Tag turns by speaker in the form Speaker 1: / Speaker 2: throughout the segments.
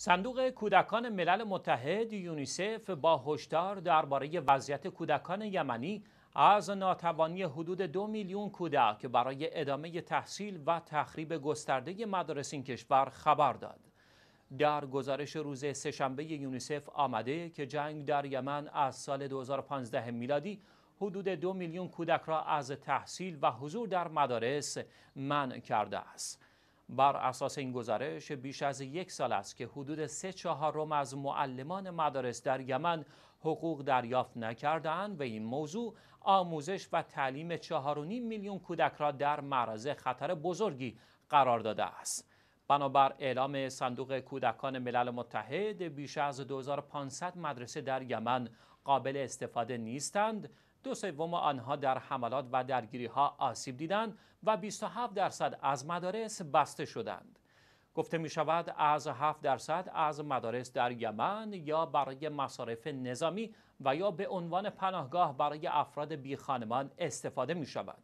Speaker 1: صندوق کودکان ملل متحد یونیسف با هشدار درباره وضعیت کودکان یمنی از ناتوانی حدود دو میلیون کودک برای ادامه تحصیل و تخریب گسترده مدارس این کشور خبر داد. در گزارش روز سهشنبه یونیسف آمده که جنگ در یمن از سال 2015 میلادی حدود دو میلیون کودک را از تحصیل و حضور در مدارس منع کرده است. بر اساس این گزارش بیش از یک سال است که حدود سه چهارم از معلمان مدارس در یمن حقوق دریافت نکردند و این موضوع آموزش و تعلیم 4.5 میلیون کودک را در معرض خطر بزرگی قرار داده است. بنابر اعلام صندوق کودکان ملل متحد بیش از 2500 مدرسه در یمن قابل استفاده نیستند دو سوم آنها در حملات و درگیری ها آسیب دیدند و 27 درصد از مدارس بسته شدند. گفته می شود از 7 درصد از مدارس در یمن یا برای مصارف نظامی و یا به عنوان پناهگاه برای افراد بی خانمان استفاده می شود.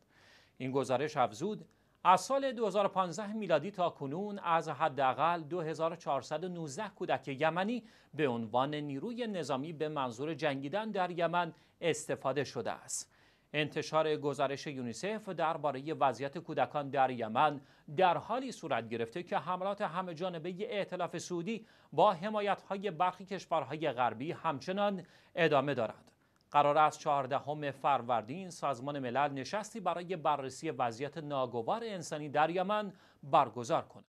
Speaker 1: این گزارش افزود از سال 2015 میلادی تا کنون از حداقل 2419 کودک یمنی به عنوان نیروی نظامی به منظور جنگیدن در یمن استفاده شده است. انتشار گزارش یونیسف درباره وضعیت کودکان در یمن در حالی صورت گرفته که حملات همه جانبه ائتلاف سعودی با حمایت های برخی کشورهای غربی همچنان ادامه دارد. قرار است 14 فروردین سازمان ملل نشستی برای بررسی وضعیت ناگوار انسانی در یمن برگزار کند.